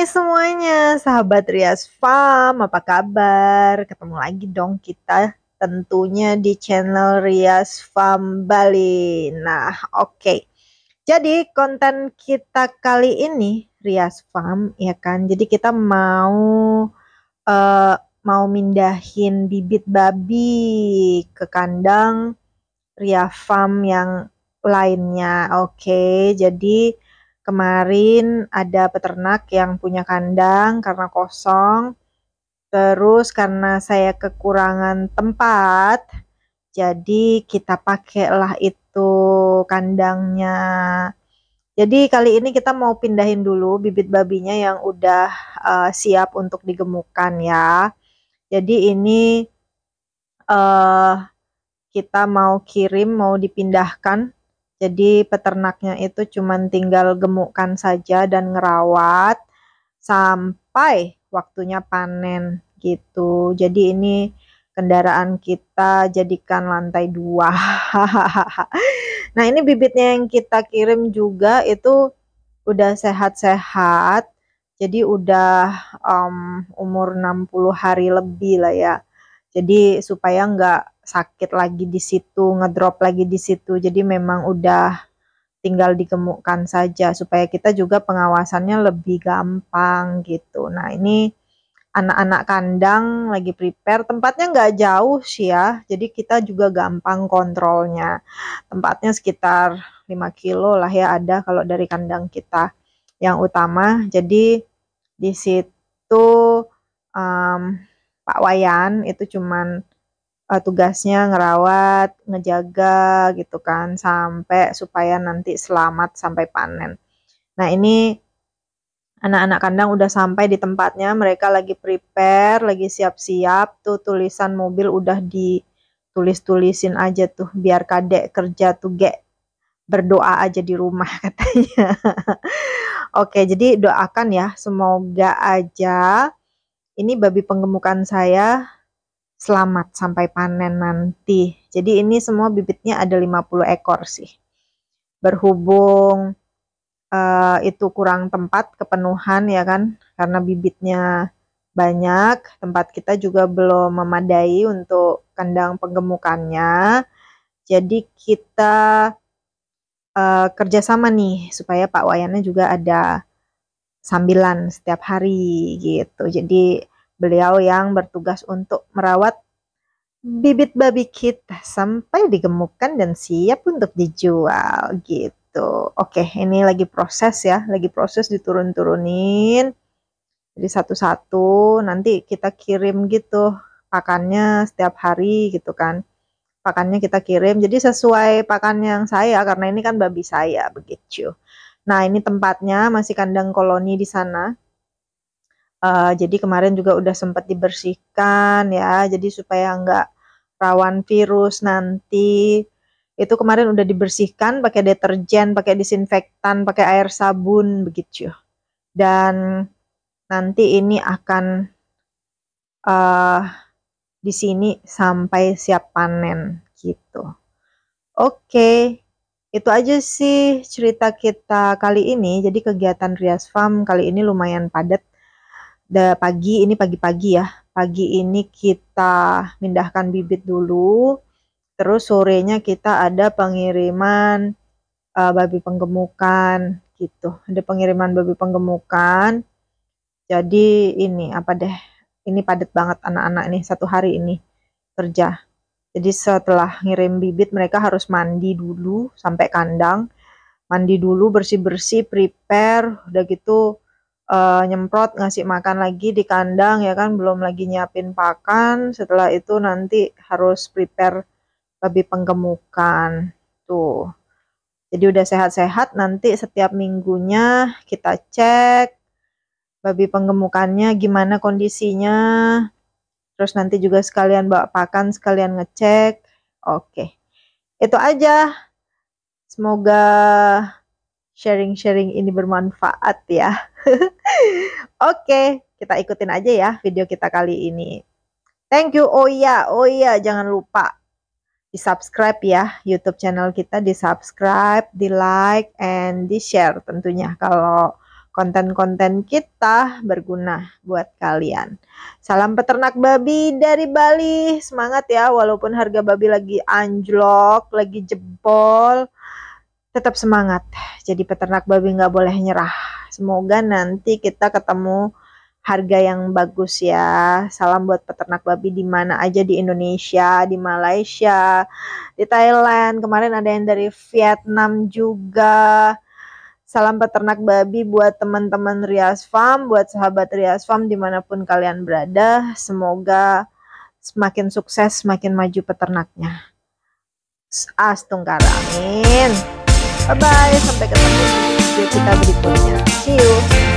Hai semuanya, sahabat Rias Farm, apa kabar? Ketemu lagi dong kita tentunya di channel Rias Farm Bali. Nah, oke. Okay. Jadi konten kita kali ini Rias Farm ya kan. Jadi kita mau uh, mau mindahin bibit babi ke kandang Rias Farm yang lainnya. Oke, okay. jadi Kemarin ada peternak yang punya kandang karena kosong. Terus karena saya kekurangan tempat, jadi kita pakailah itu kandangnya. Jadi kali ini kita mau pindahin dulu bibit babinya yang udah uh, siap untuk digemukan ya. Jadi ini uh, kita mau kirim, mau dipindahkan jadi peternaknya itu cuma tinggal gemukkan saja dan ngerawat sampai waktunya panen gitu. Jadi ini kendaraan kita jadikan lantai dua. nah ini bibitnya yang kita kirim juga itu udah sehat-sehat. Jadi udah um, umur 60 hari lebih lah ya. Jadi supaya nggak sakit lagi di situ, ngedrop lagi di situ. Jadi memang udah tinggal digemukkan saja supaya kita juga pengawasannya lebih gampang gitu. Nah, ini anak-anak kandang lagi prepare. Tempatnya nggak jauh sih ya. Jadi kita juga gampang kontrolnya. Tempatnya sekitar 5 kilo lah ya ada kalau dari kandang kita yang utama. Jadi di situ um, Pak Wayan itu cuman uh, tugasnya ngerawat, ngejaga gitu kan sampai supaya nanti selamat sampai panen. Nah, ini anak-anak kandang udah sampai di tempatnya, mereka lagi prepare, lagi siap-siap, tuh tulisan mobil udah ditulis-tulisin aja tuh, biar kadek kerja tuh gek, berdoa aja di rumah katanya. Oke, jadi doakan ya, semoga aja ini babi penggemukan saya selamat sampai panen nanti. Jadi ini semua bibitnya ada 50 ekor sih. Berhubung uh, itu kurang tempat, kepenuhan ya kan, karena bibitnya banyak, tempat kita juga belum memadai untuk kandang penggemukannya. Jadi kita uh, kerjasama nih supaya Pak Wayana juga ada sambilan setiap hari gitu. Jadi Beliau yang bertugas untuk merawat bibit babi kita sampai digemukkan dan siap untuk dijual gitu. Oke, ini lagi proses ya, lagi proses diturun-turunin. Jadi satu-satu nanti kita kirim gitu pakannya setiap hari gitu kan. Pakannya kita kirim. Jadi sesuai pakan yang saya karena ini kan babi saya begitu. Nah, ini tempatnya masih kandang koloni di sana. Uh, jadi kemarin juga udah sempat dibersihkan ya, jadi supaya nggak rawan virus nanti. Itu kemarin udah dibersihkan pakai deterjen, pakai disinfektan, pakai air sabun begitu. Dan nanti ini akan uh, di sini sampai siap panen gitu. Oke, okay. itu aja sih cerita kita kali ini. Jadi kegiatan Rias Farm kali ini lumayan padat da, pagi ini pagi-pagi ya pagi ini kita pindahkan bibit dulu terus sorenya kita ada pengiriman uh, babi penggemukan gitu ada pengiriman babi penggemukan jadi ini apa deh ini padat banget anak-anak nih satu hari ini kerja jadi setelah ngirim bibit mereka harus mandi dulu sampai kandang mandi dulu bersih-bersih prepare udah gitu uh, nyemprot ngasih makan lagi di kandang ya kan belum lagi nyiapin pakan setelah itu nanti harus prepare babi penggemukan tuh jadi udah sehat-sehat nanti setiap minggunya kita cek babi penggemukannya gimana kondisinya terus nanti juga sekalian bawa pakan sekalian ngecek oke itu aja semoga sharing-sharing ini bermanfaat ya. Oke, kita ikutin aja ya video kita kali ini. Thank you. Oh iya, oh iya jangan lupa di-subscribe ya YouTube channel kita, di-subscribe, di-like and di-share tentunya kalau konten-konten kita berguna buat kalian. Salam peternak babi dari Bali. Semangat ya walaupun harga babi lagi anjlok, lagi jebol tetap semangat. Jadi peternak babi nggak boleh nyerah. Semoga nanti kita ketemu harga yang bagus ya. Salam buat peternak babi di mana aja di Indonesia, di Malaysia, di Thailand. Kemarin ada yang dari Vietnam juga. Salam peternak babi buat teman-teman Rias Farm, buat sahabat Rias Farm dimanapun kalian berada. Semoga semakin sukses, semakin maju peternaknya. Astung amin. Bye-bye, sampai ketemu di video kita berikutnya. See you!